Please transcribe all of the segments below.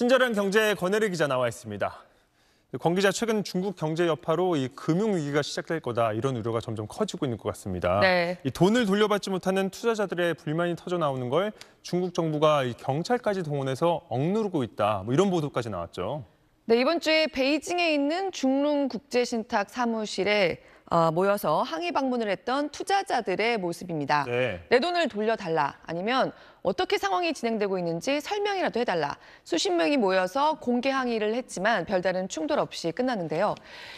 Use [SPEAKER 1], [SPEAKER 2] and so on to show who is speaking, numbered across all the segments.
[SPEAKER 1] 친절한 경제의 권혜리 기자 나와 있습니다. 권 기자 최근 중국 경제 여파로 이 금융 위기가 시작될 거다 이런 우려가 점점 커지고 있는 것 같습니다. 네. 이 돈을 돌려받지 못하는 투자자들의 불만이 터져 나오는 걸 중국 정부가 이 경찰까지 동원해서 억누르고 있다 뭐 이런 보도까지 나왔죠.
[SPEAKER 2] 네, 이번 주에 베이징에 있는 중릉국제신탁 사무실에 어, 모여서 항의 방문을 했던 투자자들의 모습입니다. 네. 내 돈을 돌려달라 아니면 어떻게 상황이 진행되고 있는지 설명이라도 해달라. 수십 명이 모여서 공개 항의를 했지만 별다른 충돌 없이 끝났는데요.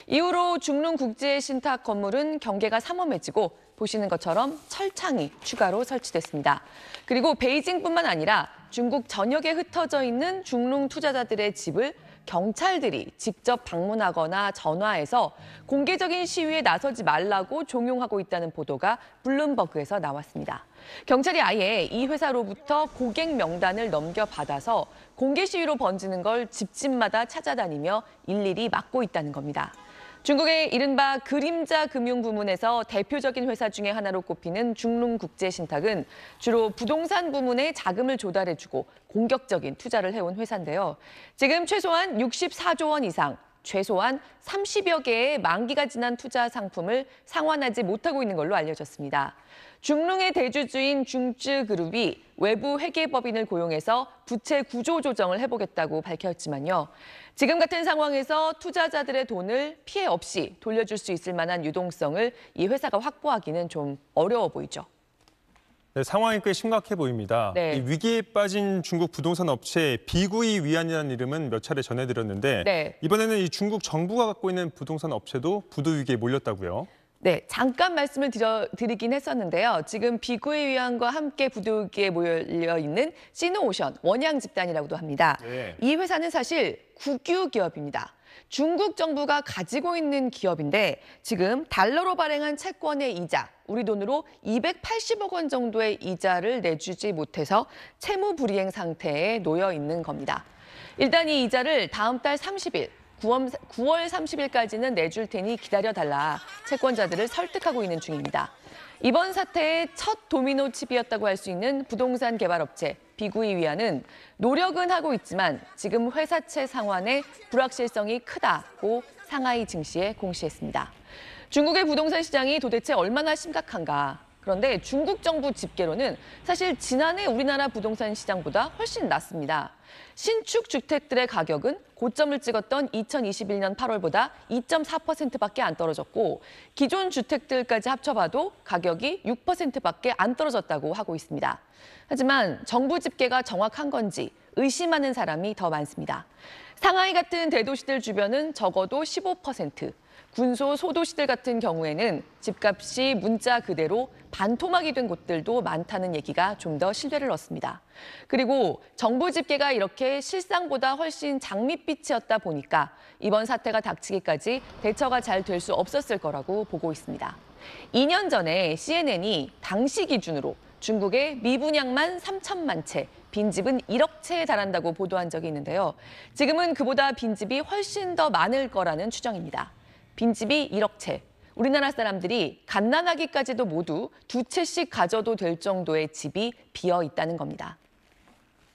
[SPEAKER 2] 이후로 중릉 국제 신탁 건물은 경계가 삼엄해지고 보시는 것처럼 철창이 추가로 설치됐습니다. 그리고 베이징뿐만 아니라 중국 전역에 흩어져 있는 중릉 투자자들의 집을 경찰들이 직접 방문하거나 전화해서 공개적인 시위에 나서지 말라고 종용하고 있다는 보도가 블룸버그에서 나왔습니다. 경찰이 아예 이 회사로부터 고객 명단을 넘겨받아서 공개 시위로 번지는 걸 집집마다 찾아다니며 일일이 막고 있다는 겁니다. 중국의 이른바 그림자 금융 부문에서 대표적인 회사 중의 하나로 꼽히는 중농국제신탁은 주로 부동산 부문에 자금을 조달해주고 공격적인 투자를 해온 회사인데요. 지금 최소한 64조 원 이상 최소한 30여 개의 만기가 지난 투자 상품을 상환하지 못하고 있는 걸로 알려졌습니다. 중릉의 대주주인 중쯔그룹이 외부 회계법인을 고용해서 부채 구조 조정을 해보겠다고 밝혔지만요. 지금 같은 상황에서 투자자들의 돈을 피해 없이 돌려줄 수 있을 만한 유동성을 이 회사가 확보하기는 좀 어려워 보이죠.
[SPEAKER 1] 네, 상황이 꽤 심각해 보입니다. 네. 이 위기에 빠진 중국 부동산 업체 비구이 위안이라는 이름은 몇 차례 전해드렸는데 네. 이번에는 이 중국 정부가 갖고 있는 부동산 업체도 부도 위기에 몰렸다고요.
[SPEAKER 2] 네, 잠깐 말씀을 드려, 드리긴 했었는데요. 지금 비구이 위안과 함께 부도 위기에 몰려 있는 시노오션 원양 집단이라고도 합니다. 네. 이 회사는 사실 국유 기업입니다. 중국 정부가 가지고 있는 기업인데 지금 달러로 발행한 채권의 이자, 우리 돈으로 280억 원 정도의 이자를 내주지 못해서 채무 불이행 상태에 놓여 있는 겁니다. 일단 이 이자를 다음 달 30일 9월 30일까지는 내줄 테니 기다려달라 채권자들을 설득하고 있는 중입니다. 이번 사태의 첫 도미노 칩이었다고 할 수 있는 부동산 개발업체 비구이 위안은 노력은 하고 있지만 지금 회사채 상환의 불확실성이 크다고 상하이 증시에 공시했습니다. 중국의 부동산 시장이 도대체 얼마나 심각한가 그런데 중국 정부 집계로는 사실 지난해 우리나라 부동산 시장보다 훨씬 낮습니다. 신축 주택들의 가격은 고점을 찍었던 2021년 8월보다 2.4%밖에 안 떨어졌고 기존 주택들까지 합쳐봐도 가격이 6%밖에 안 떨어졌다고 하고 있습니다. 하지만 정부 집계가 정확한 건지 의심하는 사람이 더 많습니다. 상하이 같은 대도시들 주변은 적어도 15%, 군소, 소도시들 같은 경우에는 집값이 문자 그대로 반토막이 된 곳들도 많다는 얘기가 좀 더 신뢰를 얻습니다. 그리고 정부 집계가 이렇게 실상보다 훨씬 장밋빛이었다 보니까 이번 사태가 닥치기까지 대처가 잘 될 수 없었을 거라고 보고 있습니다. 2년 전에 CNN이 당시 기준으로 중국의 미분양만 3천만 채, 빈집은 1억 채에 달한다고 보도한 적이 있는데요. 지금은 그보다 빈집이 훨씬 더 많을 거라는 추정입니다. 빈집이 1억 채, 우리나라 사람들이 갓난아기까지도 모두 두 채씩 가져도 될 정도의 집이 비어 있다는 겁니다.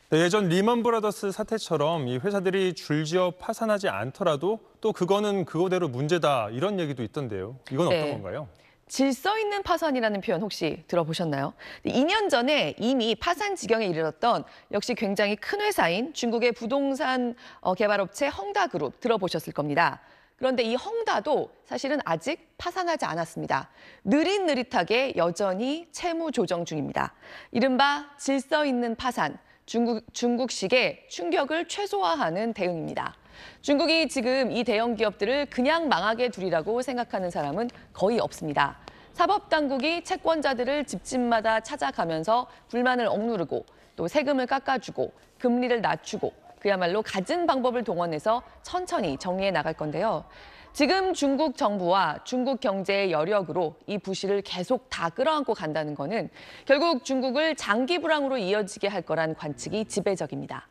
[SPEAKER 1] 네, 예전 리먼 브라더스 사태처럼 이 회사들이 줄지어 파산하지 않더라도 또 그거는 그거대로 문제다 이런 얘기도 있던데요. 이건 어떤 네. 건가요?
[SPEAKER 2] 질서 있는 파산이라는 표현 혹시 들어보셨나요? 2년 전에 이미 파산 지경에 이르렀던 역시 굉장히 큰 회사인 중국의 부동산 어, 개발업체 헝다그룹 들어보셨을 겁니다. 그런데 이 헝다도 사실은 아직 파산하지 않았습니다. 느릿느릿하게 여전히 채무 조정 중입니다. 이른바 질서 있는 파산, 중국, 중국식의 충격을 최소화하는 대응입니다. 중국이 지금 이 대형 기업들을 그냥 망하게 두리라고 생각하는 사람은 거의 없습니다. 사법당국이 채권자들을 집집마다 찾아가면서 불만을 억누르고 또 세금을 깎아주고 금리를 낮추고 그야말로 갖은 방법을 동원해서 천천히 정리해 나갈 건데요. 지금 중국 정부와 중국 경제의 여력으로 이 부실을 계속 다 끌어안고 간다는 것은 결국 중국을 장기 불황으로 이어지게 할 거란 관측이 지배적입니다.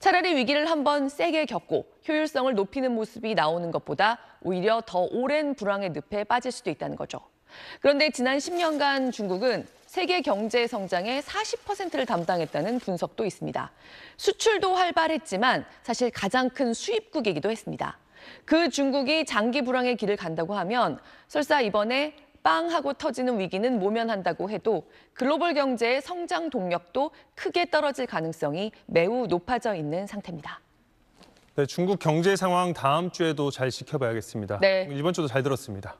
[SPEAKER 2] 차라리 위기를 한 번 세게 겪고 효율성을 높이는 모습이 나오는 것보다 오히려 더 오랜 불황의 늪에 빠질 수도 있다는 거죠. 그런데 지난 10년간 중국은 세계 경제 성장의 40%를 담당했다는 분석도 있습니다. 수출도 활발했지만 사실 가장 큰 수입국이기도 했습니다. 그 중국이 장기 불황의 길을 간다고 하면 설사 이번에 빵 하고 터지는 위기는 모면한다고 해도 글로벌 경제의 성장 동력도 크게 떨어질 가능성이 매우 높아져 있는 상태입니다.
[SPEAKER 1] 네, 중국 경제 상황 다음 주에도 잘 지켜봐야겠습니다. 네. 이번 주도 잘 들었습니다.